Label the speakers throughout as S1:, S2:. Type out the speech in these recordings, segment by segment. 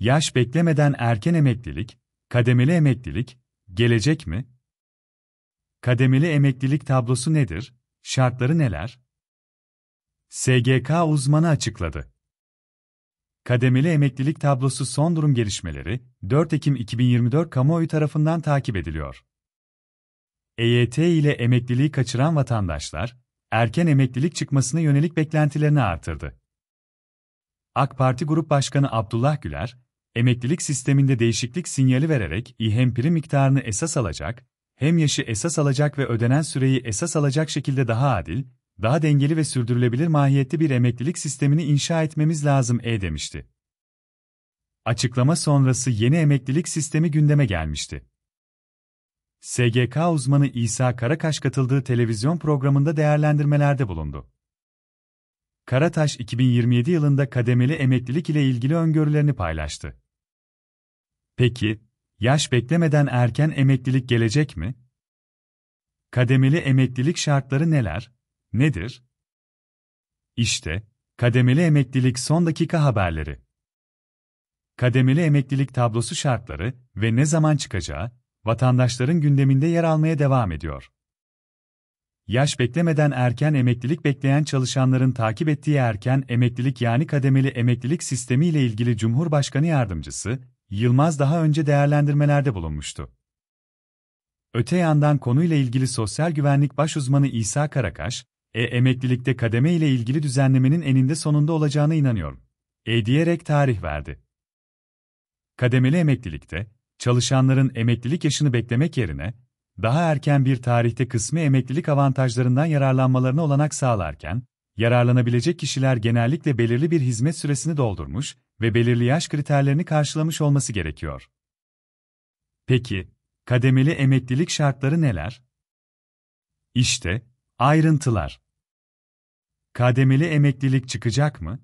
S1: Yaş beklemeden erken emeklilik, kademeli emeklilik, gelecek mi? Kademeli emeklilik tablosu nedir? Şartları neler? SGK uzmanı açıkladı. Kademeli emeklilik tablosu son durum gelişmeleri 4 Ekim 2024 kamuoyu tarafından takip ediliyor. EYT ile emekliliği kaçıran vatandaşlar, erken emeklilik çıkmasına yönelik beklentilerini artırdı. AK Parti Grup Başkanı Abdullah Güler, emeklilik sisteminde değişiklik sinyali vererek hem prim miktarını esas alacak, hem yaşı esas alacak ve ödenen süreyi esas alacak şekilde daha adil, daha dengeli ve sürdürülebilir mahiyetli bir emeklilik sistemini inşa etmemiz lazım e demişti. Açıklama sonrası yeni emeklilik sistemi gündeme gelmişti. SGK uzmanı İsa Karakaş katıldığı televizyon programında değerlendirmelerde bulundu. Karataş 2027 yılında kademeli emeklilik ile ilgili öngörülerini paylaştı. Peki, yaş beklemeden erken emeklilik gelecek mi? Kademeli emeklilik şartları neler? Nedir? İşte, kademeli emeklilik son dakika haberleri. Kademeli emeklilik tablosu şartları ve ne zaman çıkacağı, vatandaşların gündeminde yer almaya devam ediyor. Yaş beklemeden erken emeklilik bekleyen çalışanların takip ettiği erken emeklilik yani kademeli emeklilik sistemi ile ilgili Cumhurbaşkanı yardımcısı Yılmaz daha önce değerlendirmelerde bulunmuştu. Öte yandan konuyla ilgili Sosyal Güvenlik Baş Uzmanı İsa Karakaş, e emeklilikte kademe ile ilgili düzenlemenin eninde sonunda olacağına inanıyorum. E diyerek tarih verdi. Kademeli emeklilikte, çalışanların emeklilik yaşını beklemek yerine, daha erken bir tarihte kısmi emeklilik avantajlarından yararlanmalarına olanak sağlarken, yararlanabilecek kişiler genellikle belirli bir hizmet süresini doldurmuş ve belirli yaş kriterlerini karşılamış olması gerekiyor. Peki, kademeli emeklilik şartları neler? İşte, ayrıntılar. Kademeli emeklilik çıkacak mı?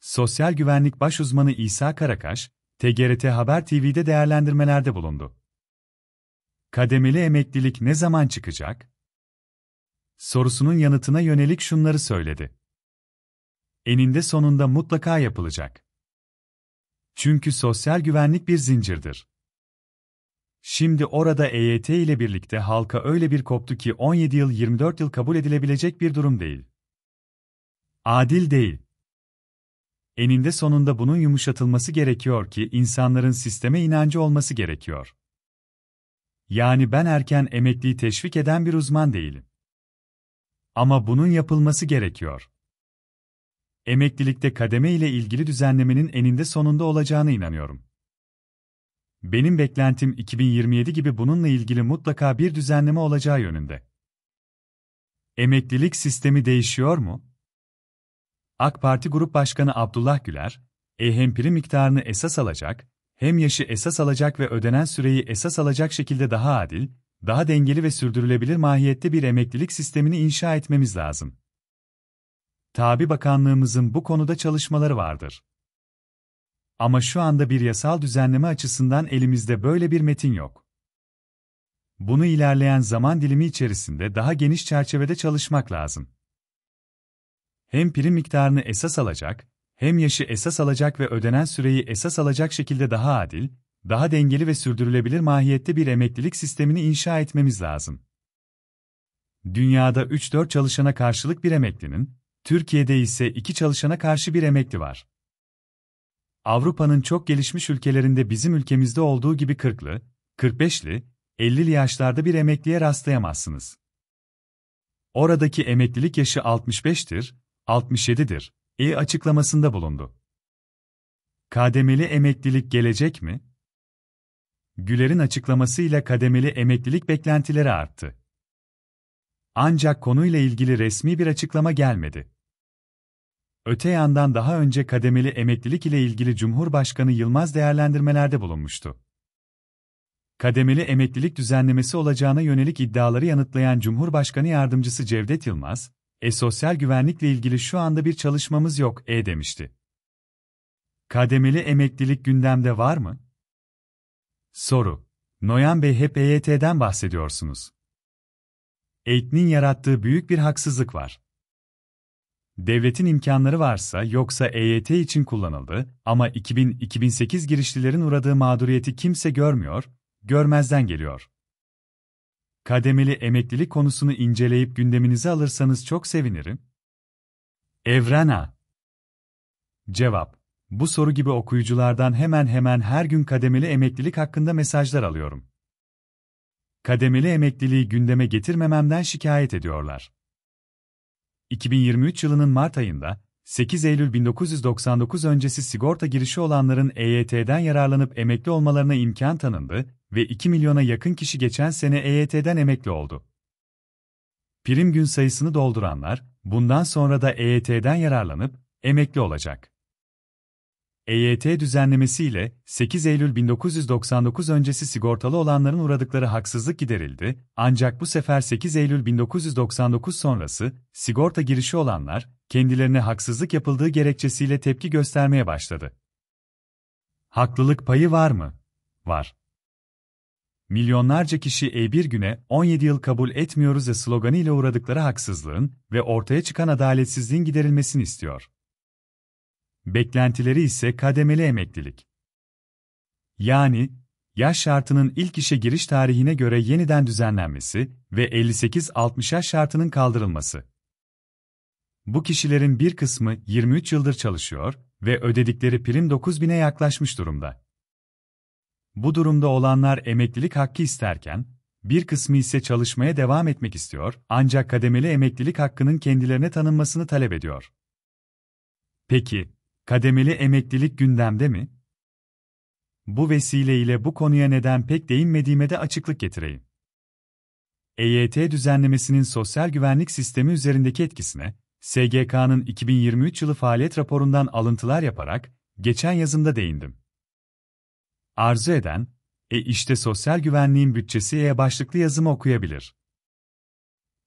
S1: Sosyal Güvenlik Baş Uzmanı İsa Karakaş, TGRT Haber TV'de değerlendirmelerde bulundu. Kademeli emeklilik ne zaman çıkacak? Sorusunun yanıtına yönelik şunları söyledi. Eninde sonunda mutlaka yapılacak. Çünkü sosyal güvenlik bir zincirdir. Şimdi orada EYT ile birlikte halka öyle bir koptu ki 17 yıl 24 yıl kabul edilebilecek bir durum değil. Adil değil. Eninde sonunda bunun yumuşatılması gerekiyor ki insanların sisteme inancı olması gerekiyor. Yani ben erken emekliyi teşvik eden bir uzman değilim. Ama bunun yapılması gerekiyor. Emeklilikte kademe ile ilgili düzenlemenin eninde sonunda olacağına inanıyorum. Benim beklentim 2027 gibi bununla ilgili mutlaka bir düzenleme olacağı yönünde. Emeklilik sistemi değişiyor mu? AK Parti Grup Başkanı Abdullah Güler, EHM prim miktarını esas alacak, hem yaşı esas alacak ve ödenen süreyi esas alacak şekilde daha adil, daha dengeli ve sürdürülebilir mahiyette bir emeklilik sistemini inşa etmemiz lazım. Tabi Bakanlığımızın bu konuda çalışmaları vardır. Ama şu anda bir yasal düzenleme açısından elimizde böyle bir metin yok. Bunu ilerleyen zaman dilimi içerisinde daha geniş çerçevede çalışmak lazım. Hem prim miktarını esas alacak, hem yaşı esas alacak ve ödenen süreyi esas alacak şekilde daha adil, daha dengeli ve sürdürülebilir mahiyette bir emeklilik sistemini inşa etmemiz lazım. Dünyada 3-4 çalışana karşılık bir emeklinin, Türkiye'de ise 2 çalışana karşı bir emekli var. Avrupa'nın çok gelişmiş ülkelerinde bizim ülkemizde olduğu gibi 40'lı, 45'li, 50'li yaşlarda bir emekliye rastlayamazsınız. Oradaki emeklilik yaşı 65'tir, 67'dir i e açıklamasında bulundu. Kademeli emeklilik gelecek mi? Güler'in açıklamasıyla kademeli emeklilik beklentileri arttı. Ancak konuyla ilgili resmi bir açıklama gelmedi. Öte yandan daha önce kademeli emeklilik ile ilgili Cumhurbaşkanı Yılmaz değerlendirmelerde bulunmuştu. Kademeli emeklilik düzenlemesi olacağına yönelik iddiaları yanıtlayan Cumhurbaşkanı Yardımcısı Cevdet Yılmaz, e sosyal güvenlikle ilgili şu anda bir çalışmamız yok E demişti. Kademeli emeklilik gündemde var mı? Soru. Noyan Bey hep EYT'den bahsediyorsunuz. EYT'nin yarattığı büyük bir haksızlık var. Devletin imkanları varsa yoksa EYT için kullanıldı ama 2000-2008 girişlilerin uğradığı mağduriyeti kimse görmüyor, görmezden geliyor kademeli emeklilik konusunu inceleyip gündeminize alırsanız çok sevinirim. Evren A. Cevap. Bu soru gibi okuyuculardan hemen hemen her gün kademeli emeklilik hakkında mesajlar alıyorum. Kademeli emekliliği gündeme getirmememden şikayet ediyorlar. 2023 yılının Mart ayında 8 Eylül 1999 öncesi sigorta girişi olanların EYT'den yararlanıp emekli olmalarına imkan tanındı, ve 2 milyona yakın kişi geçen sene EYT'den emekli oldu. Prim gün sayısını dolduranlar, bundan sonra da EYT'den yararlanıp emekli olacak. EYT düzenlemesiyle 8 Eylül 1999 öncesi sigortalı olanların uğradıkları haksızlık giderildi, ancak bu sefer 8 Eylül 1999 sonrası sigorta girişi olanlar kendilerine haksızlık yapıldığı gerekçesiyle tepki göstermeye başladı. Haklılık payı var mı? Var milyonlarca kişi E1 güne 17 yıl kabul etmiyoruz ya sloganıyla uğradıkları haksızlığın ve ortaya çıkan adaletsizliğin giderilmesini istiyor. Beklentileri ise kademeli emeklilik. Yani, yaş şartının ilk işe giriş tarihine göre yeniden düzenlenmesi ve 58-60 yaş şartının kaldırılması. Bu kişilerin bir kısmı 23 yıldır çalışıyor ve ödedikleri prim 9000'e yaklaşmış durumda. Bu durumda olanlar emeklilik hakkı isterken, bir kısmı ise çalışmaya devam etmek istiyor ancak kademeli emeklilik hakkının kendilerine tanınmasını talep ediyor. Peki, kademeli emeklilik gündemde mi? Bu vesileyle bu konuya neden pek değinmediğime de açıklık getireyim. EYT düzenlemesinin sosyal güvenlik sistemi üzerindeki etkisine, SGK'nın 2023 yılı faaliyet raporundan alıntılar yaparak, geçen yazımda değindim arzu eden, e işte sosyal güvenliğin bütçesi E başlıklı yazımı okuyabilir.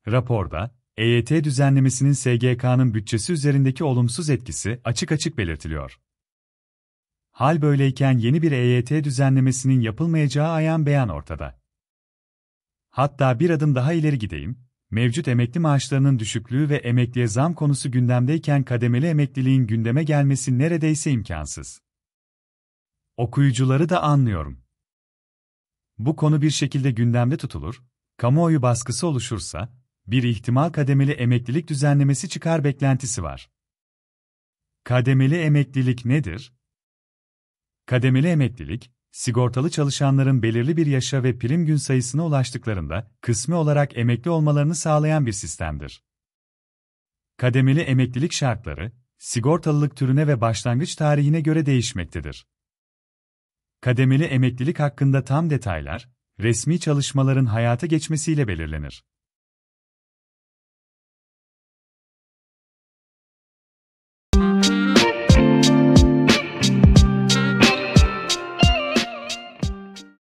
S1: Raporda, EYT düzenlemesinin SGK'nın bütçesi üzerindeki olumsuz etkisi açık açık belirtiliyor. Hal böyleyken yeni bir EYT düzenlemesinin yapılmayacağı ayan beyan ortada. Hatta bir adım daha ileri gideyim, mevcut emekli maaşlarının düşüklüğü ve emekliye zam konusu gündemdeyken kademeli emekliliğin gündeme gelmesi neredeyse imkansız. Okuyucuları da anlıyorum. Bu konu bir şekilde gündemde tutulur, kamuoyu baskısı oluşursa, bir ihtimal kademeli emeklilik düzenlemesi çıkar beklentisi var. Kademeli emeklilik nedir? Kademeli emeklilik, sigortalı çalışanların belirli bir yaşa ve prim gün sayısına ulaştıklarında kısmi olarak emekli olmalarını sağlayan bir sistemdir. Kademeli emeklilik şartları, sigortalılık türüne ve başlangıç tarihine göre değişmektedir kademeli emeklilik hakkında tam detaylar, resmi çalışmaların hayata geçmesiyle belirlenir.